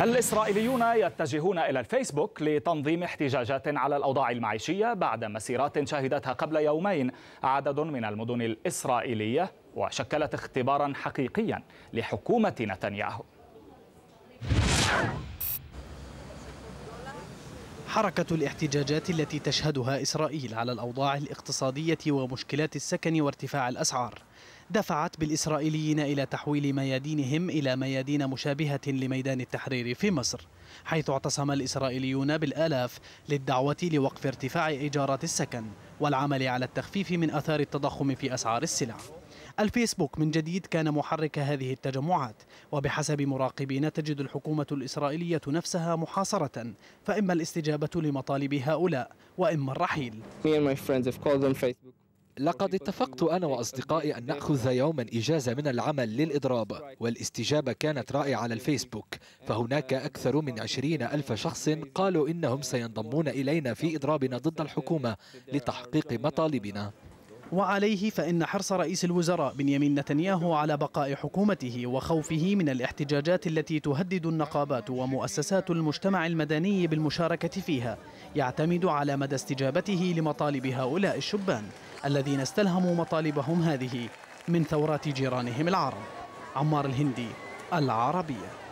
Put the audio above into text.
الإسرائيليون يتجهون إلى الفيسبوك لتنظيم احتجاجات على الأوضاع المعيشية بعد مسيرات شهدتها قبل يومين عدد من المدن الإسرائيلية وشكلت اختبارا حقيقيا لحكومة نتنياهو حركة الاحتجاجات التي تشهدها إسرائيل على الأوضاع الاقتصادية ومشكلات السكن وارتفاع الأسعار دفعت بالإسرائيليين إلى تحويل ميادينهم إلى ميادين مشابهة لميدان التحرير في مصر حيث اعتصم الإسرائيليون بالآلاف للدعوة لوقف ارتفاع إيجارات السكن والعمل على التخفيف من أثار التضخم في أسعار السلع الفيسبوك من جديد كان محرك هذه التجمعات وبحسب مراقبين تجد الحكومة الإسرائيلية نفسها محاصرة فإما الاستجابة لمطالب هؤلاء وإما الرحيل لقد اتفقت أنا وأصدقائي أن نأخذ يوما إجازة من العمل للإضراب والاستجابة كانت رائعة على الفيسبوك فهناك أكثر من عشرين ألف شخص قالوا إنهم سينضمون إلينا في إضرابنا ضد الحكومة لتحقيق مطالبنا وعليه فإن حرص رئيس الوزراء بنيامين نتنياهو على بقاء حكومته وخوفه من الاحتجاجات التي تهدد النقابات ومؤسسات المجتمع المدني بالمشاركة فيها يعتمد على مدى استجابته لمطالب هؤلاء الشبان الذين استلهموا مطالبهم هذه من ثورات جيرانهم العرب عمار الهندي العربيه